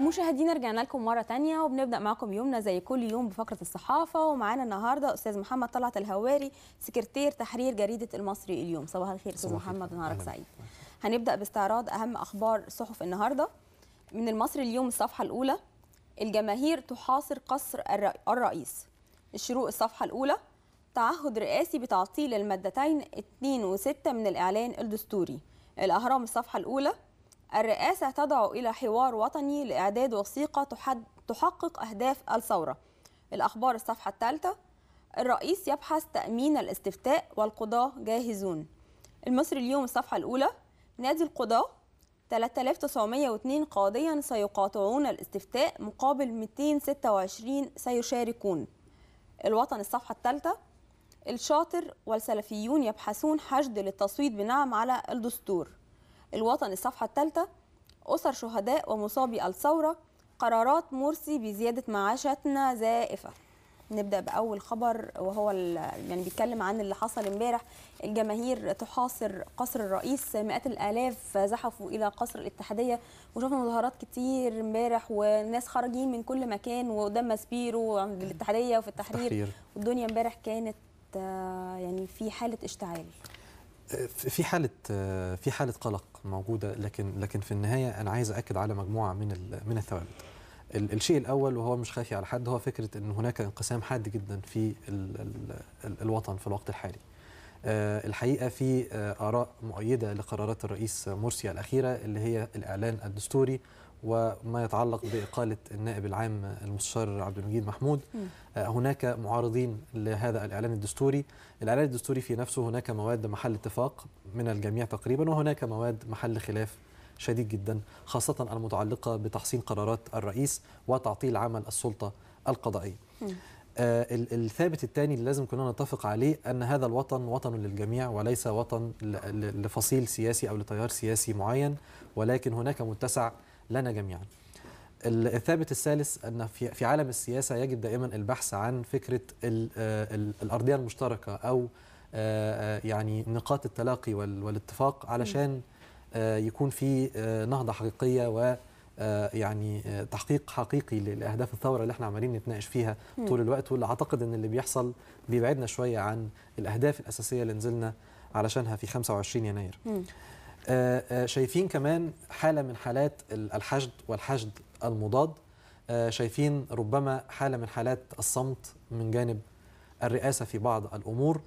مشاهدينا رجعنا لكم مره تانية وبنبدا معاكم يومنا زي كل يوم بفقره الصحافه ومعانا النهارده استاذ محمد طلعت الهواري سكرتير تحرير جريده المصري اليوم صباح الخير استاذ محمد نهارك سعيد هنبدا باستعراض اهم اخبار صحف النهارده من المصري اليوم الصفحه الاولى الجماهير تحاصر قصر الرئيس الشروق الصفحه الاولى تعهد رئاسي بتعطيل المادتين 2 و6 من الاعلان الدستوري الاهرام الصفحه الاولى الرئاسة تدعو إلى حوار وطني لإعداد وثيقة تحقق أهداف الثورة الأخبار الصفحة الثالثة الرئيس يبحث تأمين الاستفتاء والقضاة جاهزون المصري اليوم الصفحة الأولى نادي القضاة 3902 قاضيا سيقاطعون الاستفتاء مقابل 226 سيشاركون الوطن الصفحة الثالثة الشاطر والسلفيون يبحثون حشد للتصويت بنعم على الدستور الوطن الصفحة الثالثة أسر شهداء ومصابي الثورة قرارات مرسي بزيادة معاشاتنا زائفة نبدا باول خبر وهو يعني بيتكلم عن اللي حصل امبارح الجماهير تحاصر قصر الرئيس مئات الالاف زحفوا الى قصر الاتحاديه وشفنا مظاهرات كتير امبارح وناس خارجين من كل مكان وقدام ماسبيرو وعند الاتحاديه وفي التحرير, التحرير. والدنيا امبارح كانت آه، يعني في حاله اشتعال في حاله في حاله قلق موجوده لكن لكن في النهايه انا عايز اكد على مجموعه من من الثوابت الشيء الاول وهو مش خافي على حد هو فكره ان هناك انقسام حاد جدا في الوطن في الوقت الحالي آه، الحقيقه في آه، اراء مؤيده لقرارات الرئيس مرسي الاخيره اللي هي الاعلان الدستوري وما يتعلق بإقالة النائب العام المستشار عبد المجيد محمود آه، هناك معارضين لهذا الإعلان الدستوري الإعلان الدستوري في نفسه هناك مواد محل اتفاق من الجميع تقريبا وهناك مواد محل خلاف شديد جدا خاصة المتعلقة بتحسين قرارات الرئيس وتعطيل عمل السلطة القضائية آه، الثابت الثاني اللي لازم كلنا نتفق عليه ان هذا الوطن وطن للجميع وليس وطن لفصيل سياسي او لتيار سياسي معين ولكن هناك متسع لنا جميعا الثابت الثالث ان في عالم السياسه يجب دائما البحث عن فكره آه، الارضيه المشتركه او آه، آه، يعني نقاط التلاقي والاتفاق علشان يكون في نهضه حقيقيه و يعني تحقيق حقيقي لاهداف الثوره اللي احنا عمالين نتناقش فيها طول الوقت واللي اعتقد ان اللي بيحصل بيبعدنا شويه عن الاهداف الاساسيه اللي نزلنا علشانها في 25 يناير. آه، آه، شايفين كمان حالة من حالات الحشد والحشد المضاد آه، شايفين ربما حالة من حالات الصمت من جانب الرئاسة في بعض الأمور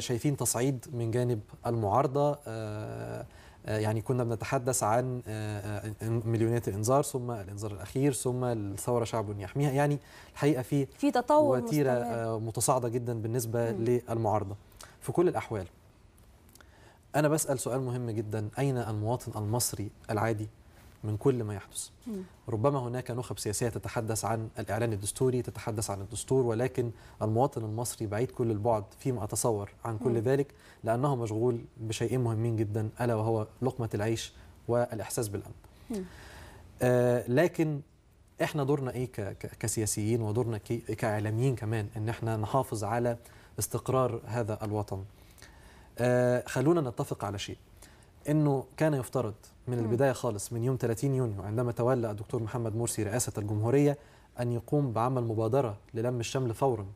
شايفين تصعيد من جانب المعارضة يعني كنا بنتحدث عن مليونات الانذار ثم الانذار الاخير ثم الثوره شعب يحميها يعني الحقيقه في في تطور وتيره متصاعده جدا بالنسبه م. للمعارضه في كل الاحوال أنا بسأل سؤال مهم جدا أين المواطن المصري العادي من كل ما يحدث ربما هناك نخب سياسية تتحدث عن الإعلان الدستوري تتحدث عن الدستور ولكن المواطن المصري بعيد كل البعد فيما أتصور عن كل ذلك لأنه مشغول بشيئين مهمين جدا ألا وهو لقمة العيش والإحساس بالأمن آه لكن احنا دورنا ايه كسياسيين ودورنا كاعلاميين كمان ان احنا نحافظ على استقرار هذا الوطن آه، خلونا نتفق على شيء انه كان يفترض من البدايه خالص من يوم 30 يونيو عندما تولى الدكتور محمد مرسي رئاسه الجمهوريه ان يقوم بعمل مبادره للم الشمل فورا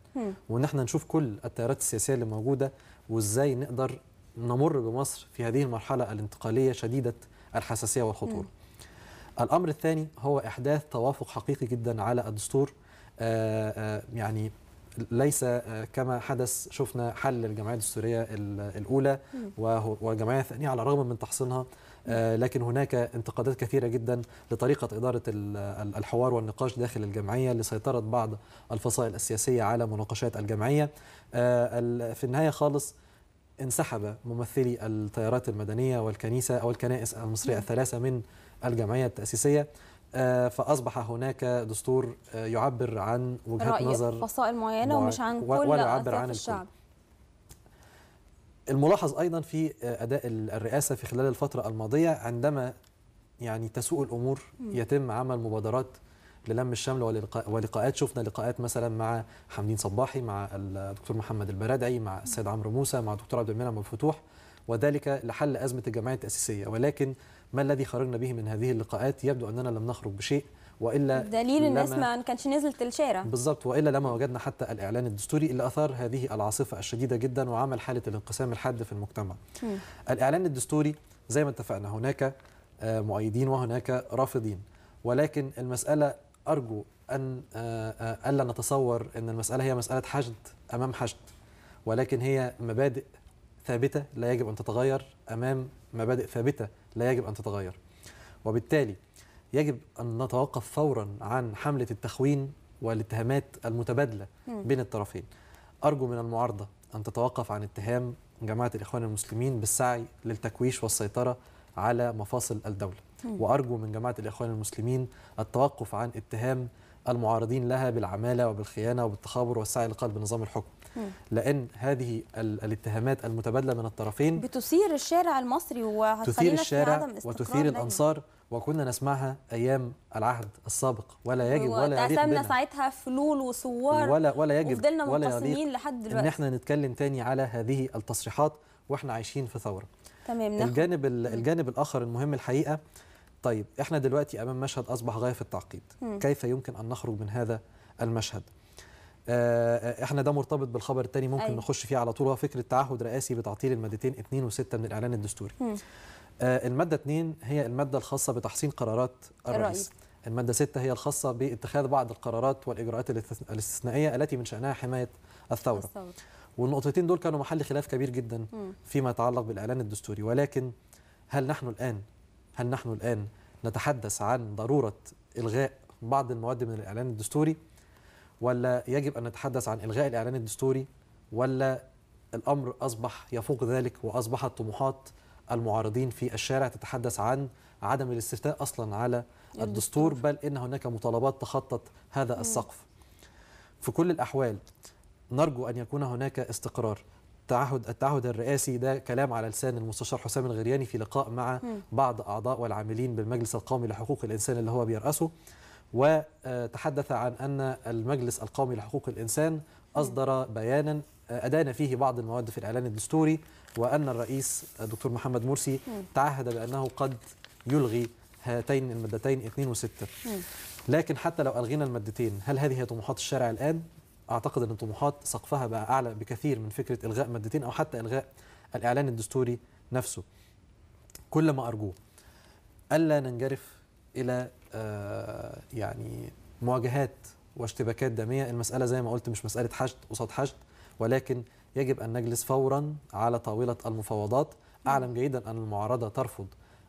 وان احنا نشوف كل التيارات السياسيه اللي موجوده وازاي نقدر نمر بمصر في هذه المرحله الانتقاليه شديده الحساسيه والخطوره. الامر الثاني هو احداث توافق حقيقي جدا على الدستور آآ آه، آآ آه، يعني ليس آه، كما حدث شفنا حل الجمعية السورية الأولى والجمعية الثانية على الرغم من تحصينها آه، لكن هناك انتقادات كثيرة جدا لطريقة إدارة الحوار والنقاش داخل الجمعية لسيطرة بعض الفصائل السياسية على مناقشات الجمعية آه، في النهاية خالص انسحب ممثلي التيارات المدنية والكنيسة أو الكنائس المصرية الثلاثة من الجمعية التأسيسية آه، فاصبح هناك دستور آه، يعبر عن وجهات نظر فصائل معينه ومش عن كل ولا يعبر عن الشعب الملاحظ ايضا في آه، اداء الرئاسه في خلال الفتره الماضيه عندما يعني تسوء الامور يتم عمل مبادرات للم الشمل ولقاءات شفنا لقاءات مثلا مع حمدين صباحي مع الدكتور محمد البرادعي مع السيد عمرو موسى مع الدكتور عبد المنعم الفتوح وذلك لحل أزمة الجمعية التأسيسية ولكن ما الذي خرجنا به من هذه اللقاءات يبدو أننا لم نخرج بشيء والا دليل الناس ما كانش نزلت الشارع بالظبط والا لما وجدنا حتى الاعلان الدستوري اللي اثار هذه العاصفه الشديده جدا وعمل حاله الانقسام الحاد في المجتمع م. الاعلان الدستوري زي ما اتفقنا هناك آه، مؤيدين وهناك رافضين ولكن المساله ارجو ان آه، آه، الا نتصور ان المساله هي مساله حشد امام حشد ولكن هي مبادئ ثابته لا يجب ان تتغير امام مبادئ ثابته لا يجب ان تتغير وبالتالي يجب ان نتوقف فورا عن حمله التخوين والاتهامات المتبادله بين الطرفين ارجو من المعارضه ان تتوقف عن اتهام جماعه الاخوان المسلمين بالسعي للتكويش والسيطره على مفاصل الدوله وارجو من جماعه الاخوان المسلمين التوقف عن اتهام المعارضين لها بالعماله وبالخيانه وبالتخابر والسعي لقلب نظام الحكم لأن هذه الاتهامات المتبادلة من الطرفين بتثير الشارع المصري تثير الشارع وتثير الأنصار وكنا نسمعها ايام العهد السابق ولا يجب ولا يليق بنا ساعتها فلول وثوار ولا ولا يجب وفضلنا منقسمين لحد دلوقتي ان احنا نتكلم تاني على هذه التصريحات واحنا عايشين في ثوره تمام الجانب نحن. الجانب الاخر المهم الحقيقه طيب احنا دلوقتي امام مشهد اصبح غايه في التعقيد م. كيف يمكن ان نخرج من هذا المشهد آه، آه، احنا ده مرتبط بالخبر الثاني ممكن أي. أيوة. نخش فيه على طول هو فكره تعهد رئاسي بتعطيل المادتين 2 و6 من الاعلان الدستوري آه، الماده 2 هي الماده الخاصه بتحسين قرارات الرئيس الرأي. المادة 6 هي الخاصة باتخاذ بعض القرارات والإجراءات الاستثنائية التي من شأنها حماية الثورة, الثورة. والنقطتين دول كانوا محل خلاف كبير جدا فيما يتعلق بالإعلان الدستوري ولكن هل نحن الآن هل نحن الآن نتحدث عن ضرورة إلغاء بعض المواد من الإعلان الدستوري ولا يجب أن نتحدث عن إلغاء الإعلان الدستوري ولا الأمر أصبح يفوق ذلك وأصبحت طموحات المعارضين في الشارع تتحدث عن عدم الاستفتاء أصلا على الدستور بل إن هناك مطالبات تخطت هذا السقف في كل الأحوال نرجو أن يكون هناك استقرار التعهد التعهد الرئاسي ده كلام على لسان المستشار حسام الغرياني في لقاء مع بعض اعضاء والعاملين بالمجلس القومي لحقوق الانسان اللي هو بيرأسه وتحدث عن أن المجلس القومي لحقوق الإنسان أصدر بيانا أدان فيه بعض المواد في الإعلان الدستوري وأن الرئيس الدكتور محمد مرسي تعهد بأنه قد يلغي هاتين المادتين 2 و 6 لكن حتى لو ألغينا المادتين هل هذه هي طموحات الشارع الآن؟ أعتقد أن الطموحات سقفها بقى أعلى بكثير من فكرة إلغاء مادتين أو حتى إلغاء الإعلان الدستوري نفسه كل ما أرجوه ألا ننجرف الى آه، يعني مواجهات واشتباكات داميه المساله زي ما قلت مش مساله حشد قصاد حشد ولكن يجب ان نجلس فورا على طاوله المفاوضات اعلم جيدا ان المعارضه ترفض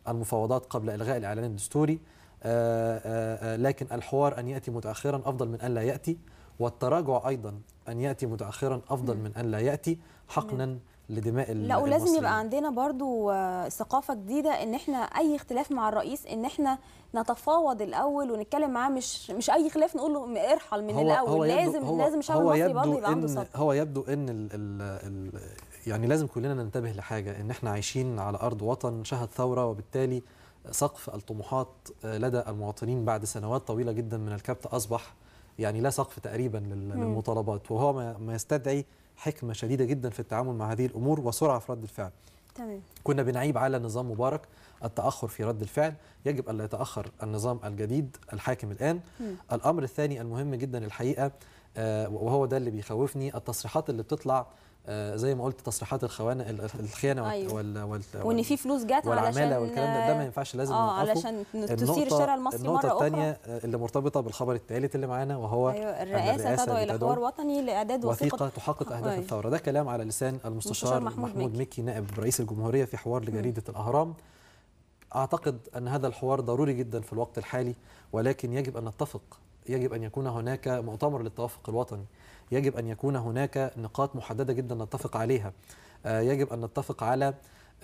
المفاوضات قبل الغاء الاعلان الدستوري آه، آه، لكن الحوار ان ياتي متاخرا افضل من ان لا ياتي والتراجع ايضا ان ياتي متاخرا افضل من ان لا ياتي حقنا لدماء لا ولازم يبقى عندنا برضو آه، ثقافه جديده ان احنا اي اختلاف مع الرئيس ان احنا نتفاوض الاول ونتكلم معاه مش مش اي خلاف نقول له ارحل من هو الاول هو لازم هو لازم الشعب المصري برضه يبقى عنده صبر هو يبدو ان الـ الـ الـ يعني لازم كلنا ننتبه لحاجه ان احنا عايشين على ارض وطن شهد ثوره وبالتالي سقف الطموحات آه، لدى المواطنين بعد سنوات طويله جدا من الكبت اصبح يعني لا سقف تقريبا للمطالبات وهو ما يستدعي حكمه شديده جدا في التعامل مع هذه الامور وسرعه في رد الفعل تمام كنا بنعيب على نظام مبارك التاخر في رد الفعل يجب أن لا يتاخر النظام الجديد الحاكم الان م. الامر الثاني المهم جدا الحقيقه آه، وهو ده اللي بيخوفني التصريحات اللي بتطلع آه، زي ما قلت تصريحات الخوانه الخيانه أيوة. وال وال وان في فلوس جت والعماله والكلام ده ده ما ينفعش لازم اه علشان تثير الشارع المصري النقطة مره اخرى النقطه الثانيه اللي مرتبطه بالخبر الثالث اللي معانا وهو أيوة الرئاسه تدعو الى حوار وطني لاعداد وثيقه, وثيقة تحقق اهداف أيوة. الثوره ده كلام على لسان المستشار محمود, محمود مكي نائب رئيس الجمهوريه في حوار لجريده الاهرام اعتقد ان هذا الحوار ضروري جدا في الوقت الحالي ولكن يجب ان نتفق يجب ان يكون هناك مؤتمر للتوافق الوطني يجب أن يكون هناك نقاط محددة جدا نتفق عليها آه، يجب أن نتفق على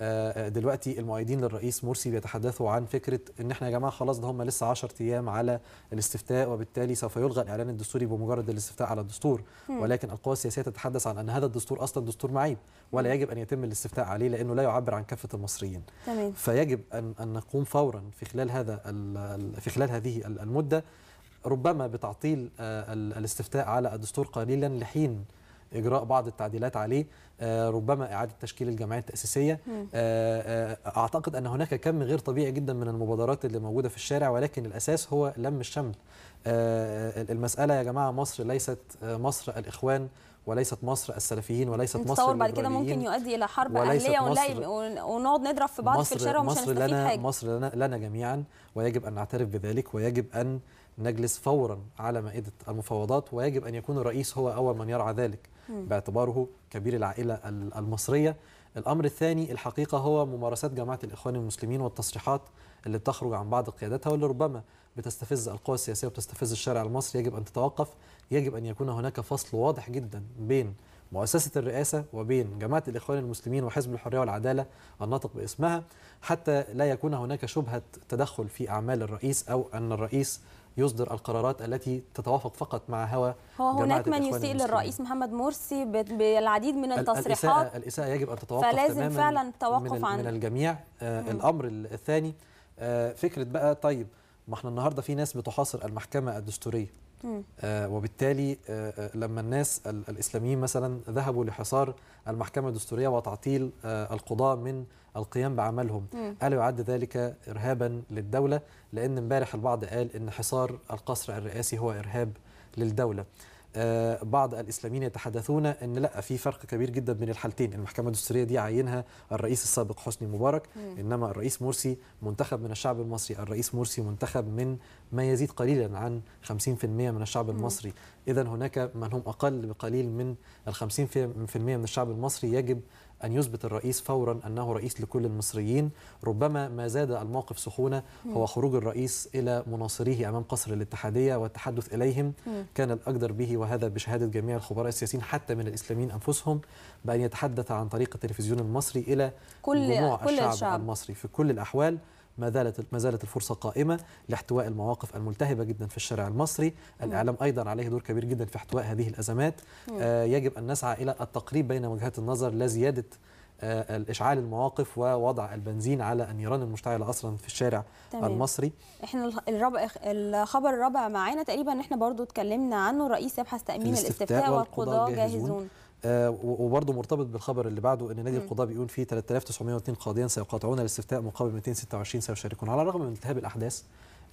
آه، آه، دلوقتي المؤيدين للرئيس مرسي بيتحدثوا عن فكره ان احنا يا جماعه خلاص ده هم لسه 10 ايام على الاستفتاء وبالتالي سوف يلغى الاعلان الدستوري بمجرد الاستفتاء على الدستور ولكن القوى السياسيه تتحدث عن ان هذا الدستور اصلا دستور معيب ولا يجب ان يتم الاستفتاء عليه لانه لا يعبر عن كافه المصريين تمام. فيجب ان ان نقوم فورا في خلال هذا في خلال هذه المده ربما بتعطيل آه، الاستفتاء على الدستور قليلا لحين اجراء بعض التعديلات عليه آه، ربما اعاده تشكيل الجمعيه التاسيسيه آه، اعتقد ان هناك كم غير طبيعي جدا من المبادرات اللي موجوده في الشارع ولكن الاساس هو لم الشمل المساله يا جماعه مصر ليست مصر الاخوان وليست مصر السلفيين وليست مصر تصور بعد كده ممكن يؤدي الى حرب اهليه ونلاقي ونقعد نضرب في بعض في الشارع ومش هنستفيد حاجة. مصر لنا, لنا جميعا ويجب ان نعترف بذلك ويجب ان نجلس فورا على مائدة المفاوضات ويجب أن يكون الرئيس هو أول من يرعى ذلك باعتباره كبير العائلة المصرية الأمر الثاني الحقيقة هو ممارسات جماعة الإخوان المسلمين والتصريحات اللي بتخرج عن بعض قيادتها واللي ربما بتستفز القوى السياسية وبتستفز الشارع المصري يجب أن تتوقف يجب أن يكون هناك فصل واضح جدا بين مؤسسة الرئاسة وبين جماعة الإخوان المسلمين وحزب الحرية والعدالة الناطق باسمها حتى لا يكون هناك شبهة تدخل في أعمال الرئيس أو أن الرئيس يصدر القرارات التي تتوافق فقط مع هوى هو هناك من يسيء للرئيس محمد مرسي بالعديد من التصريحات الإساءة, الإساءة يجب أن تتوقف فلازم فعلا التوقف من, عن من الجميع آه الأمر الثاني آه فكرة بقى طيب ما احنا النهارده في ناس بتحاصر المحكمة الدستورية آه وبالتالي آه, آه، لما الناس الاسلاميين مثلا ذهبوا لحصار المحكمه الدستوريه وتعطيل آه القضاه من القيام بعملهم قالوا يعد ذلك ارهابا للدوله لان امبارح البعض قال ان حصار القصر الرئاسي هو ارهاب للدوله آه، بعض الاسلاميين يتحدثون ان لا في فرق كبير جدا بين الحالتين المحكمه الدستوريه دي عينها الرئيس السابق حسني مبارك انما الرئيس مرسي منتخب من الشعب المصري الرئيس مرسي منتخب من ما يزيد قليلا عن 50% من الشعب المصري اذا هناك من هم اقل بقليل من ال 50% من الشعب المصري يجب أن يثبت الرئيس فورا أنه رئيس لكل المصريين ربما ما زاد الموقف سخونة هو خروج الرئيس إلى مناصريه أمام قصر الاتحادية والتحدث إليهم كان الأقدر به وهذا بشهادة جميع الخبراء السياسيين حتى من الإسلاميين أنفسهم بأن يتحدث عن طريق التلفزيون المصري إلى كل جموع كل الشعب, الشعب المصري في كل الأحوال ما زالت ما زالت الفرصه قائمه لاحتواء المواقف الملتهبه جدا في الشارع المصري، الاعلام ايضا عليه دور كبير جدا في احتواء هذه الازمات، آه يجب ان نسعى الى التقريب بين وجهات النظر لا زياده آه، اشعال المواقف ووضع البنزين على النيران المشتعله اصلا في الشارع تمام. المصري احنا الرابع الخبر الرابع معانا تقريبا احنا برضو اتكلمنا عنه رئيس يبحث تامين الاستفتاء, الاستفتاء والقضاء جاهزون, جاهزون. آه، وبرضه مرتبط بالخبر اللي بعده ان نادي القضاء بيقول فيه 3902 قاضيا سيقاطعون الاستفتاء مقابل 226 سيشاركون على الرغم من التهاب الاحداث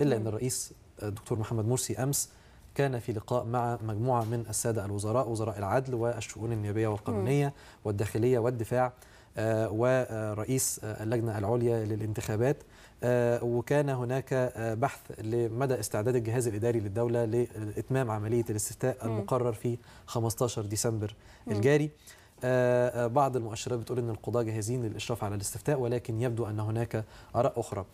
الا ان الرئيس الدكتور آه، محمد مرسي امس كان في لقاء مع مجموعه من الساده الوزراء وزراء العدل والشؤون النيابيه والقانونيه والداخليه والدفاع آه، ورئيس آه، اللجنة العليا للانتخابات آه، وكان هناك بحث لمدى استعداد الجهاز الإداري للدولة لإتمام عملية الاستفتاء المقرر في 15 ديسمبر الجاري بعض المؤشرات بتقول ان القضاه جاهزين للاشراف على الاستفتاء ولكن يبدو ان هناك اراء اخرى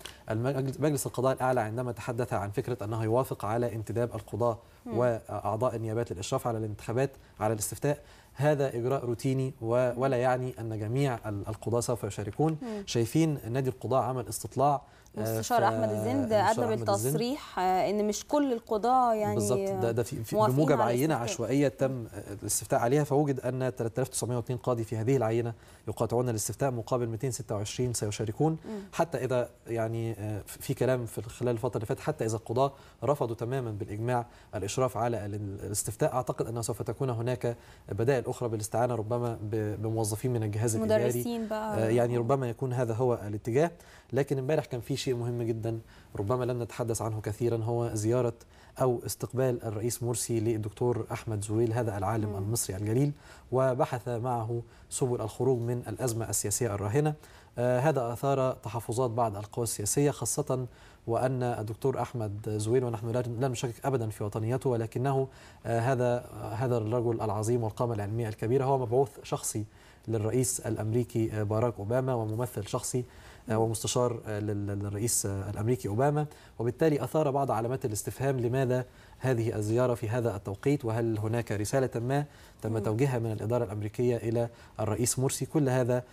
مجلس القضاء الاعلى عندما تحدث عن فكره انه يوافق على انتداب القضاه واعضاء النيابات للاشراف على الانتخابات على الاستفتاء هذا اجراء روتيني ولا يعني ان جميع القضاه سوف يشاركون شايفين نادي القضاه عمل استطلاع آه، مستشار احمد الزند قدم بالتصريح آه، ان مش كل القضاه يعني بالظبط ده, ده في, في بموجب عينه عشوائيه تم الاستفتاء عليها فوجد ان 3902 قاضي في هذه العينه يقاطعون الاستفتاء مقابل 226 سيشاركون حتى اذا يعني آه، في كلام في خلال الفتره اللي فاتت حتى اذا القضاه رفضوا تماما بالاجماع الاشراف الإشراف على الاستفتاء أعتقد أنها سوف تكون هناك بدائل أخرى بالاستعانة ربما بموظفين من الجهاز الإداري بقى. آه، يعني ربما يكون هذا هو الاتجاه لكن امبارح كان في شيء مهم جدا ربما لم نتحدث عنه كثيرا هو زيارة أو استقبال الرئيس مرسي للدكتور أحمد زويل هذا العالم م. المصري الجليل وبحث معه سبل الخروج من الأزمة السياسية الراهنة آه، هذا أثار تحفظات بعض القوى السياسية خاصة وأن الدكتور أحمد زويل ونحن لا نشكك أبدا في وطنيته ولكنه آه، هذا آه، هذا الرجل العظيم والقامة العلمية الكبيرة هو مبعوث شخصي للرئيس الأمريكي باراك أوباما وممثل شخصي آه، ومستشار آه، للرئيس آه، الامريكي اوباما وبالتالي اثار بعض علامات الاستفهام لماذا هذه الزياره في هذا التوقيت وهل هناك رساله ما تم توجيهها من الاداره الامريكيه الى الرئيس مرسي كل هذا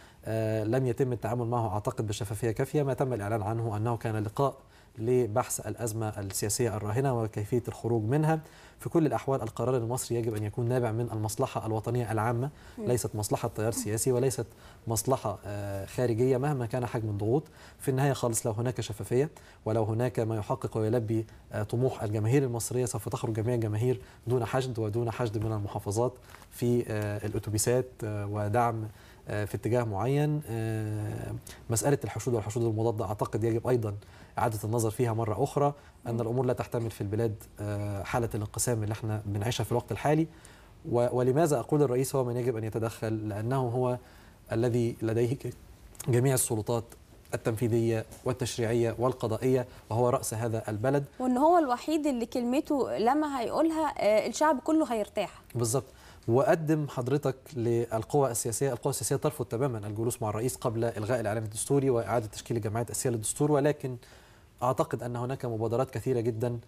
لم يتم التعامل معه اعتقد بشفافيه كافيه ما تم الاعلان عنه انه كان لقاء لبحث الأزمة السياسية الراهنة وكيفية الخروج منها في كل الأحوال القرار المصري يجب أن يكون نابع من المصلحة الوطنية العامة ليست مصلحة تيار سياسي وليست مصلحة آه، خارجية مهما كان حجم الضغوط في النهاية خالص لو هناك شفافية ولو هناك ما يحقق ويلبي آه، طموح الجماهير المصرية سوف تخرج جميع الجماهير دون حشد ودون حشد من المحافظات في آه، الأتوبيسات ودعم آه، في اتجاه معين آه، مسألة الحشود والحشود المضادة أعتقد يجب أيضا إعادة النظر فيها مرة أخرى أن الأمور لا تحتمل في البلاد آه، حالة الانقسام اللي احنا بنعيشها في الوقت الحالي ولماذا أقول الرئيس هو من يجب أن يتدخل لأنه هو الذي لديه جميع السلطات التنفيذيه والتشريعيه والقضائيه وهو راس هذا البلد وان هو الوحيد اللي كلمته لما هيقولها الشعب كله هيرتاح بالظبط وقدم حضرتك للقوى السياسيه القوى السياسيه ترفض تماما الجلوس مع الرئيس قبل الغاء الاعلام الدستوري واعاده تشكيل الجمعيات الاساسيه للدستور ولكن اعتقد ان هناك مبادرات كثيره جدا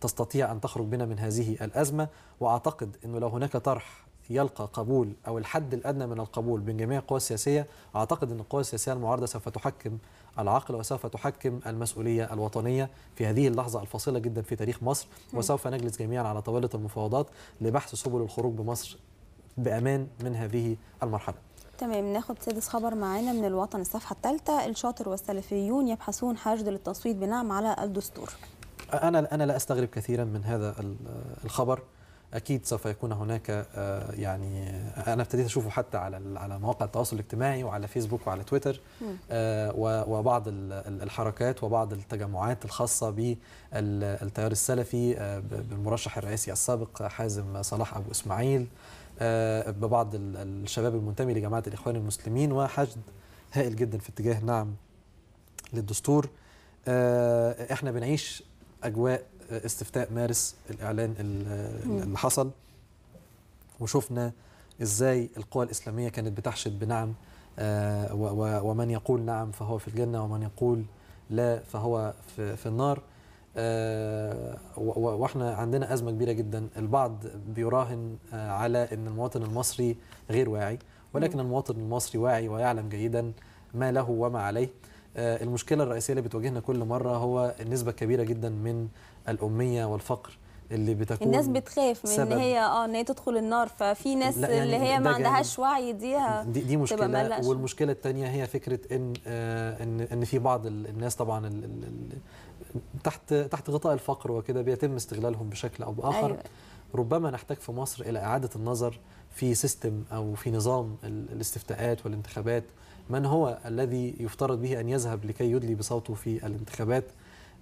تستطيع ان تخرج بنا من هذه الازمه واعتقد انه لو هناك طرح يلقى قبول او الحد الادنى من القبول بين جميع القوى السياسيه اعتقد ان القوى السياسيه المعارضه سوف تحكم العقل وسوف تحكم المسؤولية الوطنية في هذه اللحظة الفاصلة جدا في تاريخ مصر وسوف نجلس جميعا على طاولة المفاوضات لبحث سبل الخروج بمصر بأمان من هذه المرحلة تمام ناخد سادس خبر معانا من الوطن الصفحة الثالثة الشاطر والسلفيون يبحثون حشد للتصويت بنعم على الدستور أنا أنا لا أستغرب كثيرا من هذا الخبر اكيد سوف يكون هناك آه، يعني آه، انا ابتديت اشوفه حتى على على مواقع التواصل الاجتماعي وعلى فيسبوك وعلى تويتر آه، وبعض الحركات وبعض التجمعات الخاصه بالتيار السلفي بالمرشح الرئاسي السابق حازم صلاح ابو اسماعيل ببعض الشباب المنتمي لجماعه الاخوان المسلمين وحشد هائل جدا في اتجاه نعم للدستور احنا بنعيش اجواء استفتاء مارس الاعلان اللي حصل وشفنا ازاي القوى الاسلاميه كانت بتحشد بنعم آه، ومن يقول نعم فهو في الجنه ومن يقول لا فهو في, النار آه، واحنا عندنا ازمه كبيره جدا البعض بيراهن آه، على ان المواطن المصري غير واعي ولكن المواطن المصري واعي ويعلم جيدا ما له وما عليه المشكله الرئيسيه اللي بتواجهنا كل مره هو النسبه الكبيره جدا من الاميه والفقر اللي بتكون الناس بتخاف من ان هي اه ان هي تدخل النار ففي ناس يعني اللي هي ما عندهاش وعي ديها دي, دي مشكله والمشكله الثانيه هي فكره ان آه، ان ان في بعض الناس طبعا تحت تحت غطاء الفقر وكده بيتم استغلالهم بشكل او باخر أيوة. ربما نحتاج في مصر الى اعاده النظر في سيستم او في نظام الاستفتاءات والانتخابات من هو الذي يفترض به ان يذهب لكي يدلي بصوته في الانتخابات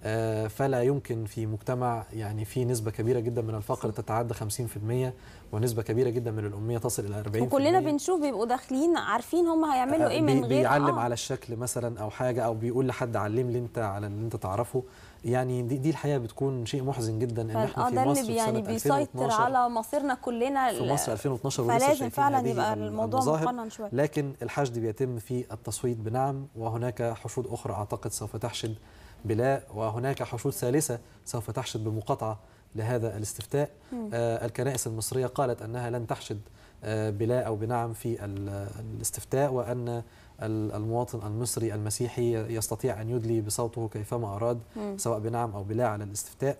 آه، فلا يمكن في مجتمع يعني في نسبة كبيرة جدا من الفقر تتعدى 50% ونسبة كبيرة جدا من الأمية تصل إلى 40% وكلنا بنشوف بيبقوا داخلين عارفين هم هيعملوا آه، إيه من غير بيعلم آه. على الشكل مثلا أو حاجة أو بيقول لحد علم لي أنت على اللي أنت تعرفه يعني دي, دي الحقيقه بتكون شيء محزن جدا ان احنا آه، في مصر ده اللي يعني بيسيطر على مصيرنا كلنا في مصر 2012 فلازم فعلا يبقى الموضوع مقنن شويه لكن الحشد بيتم في التصويت بنعم وهناك حشود اخرى اعتقد سوف تحشد بلا وهناك حشود ثالثة سوف تحشد بمقاطعة لهذا الاستفتاء آه الكنائس المصرية قالت أنها لن تحشد آه بلا أو بنعم في الاستفتاء وأن المواطن المصري المسيحي يستطيع أن يدلي بصوته كيفما أراد مم. سواء بنعم أو بلا على الاستفتاء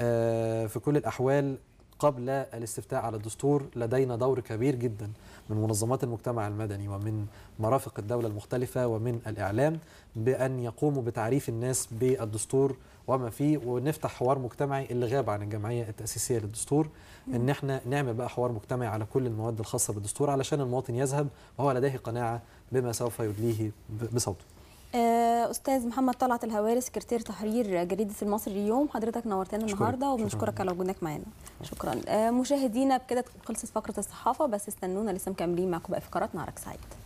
آه في كل الأحوال قبل الاستفتاء على الدستور لدينا دور كبير جدا من منظمات المجتمع المدني ومن مرافق الدولة المختلفة ومن الإعلام بأن يقوموا بتعريف الناس بالدستور وما فيه ونفتح حوار مجتمعي اللي غاب عن الجمعية التأسيسية للدستور إن احنا نعمل بقى حوار مجتمعي على كل المواد الخاصة بالدستور علشان المواطن يذهب وهو لديه قناعة بما سوف يدليه بصوته آه، استاذ محمد طلعت الهواري سكرتير تحرير جريده المصري اليوم حضرتك نورتنا النهارده وبنشكرك على وجودك معانا شكرا آه، مشاهدينا بكده خلصت فقره الصحافه بس استنونا لسه مكملين معكم بقى فقراتنا على سعيد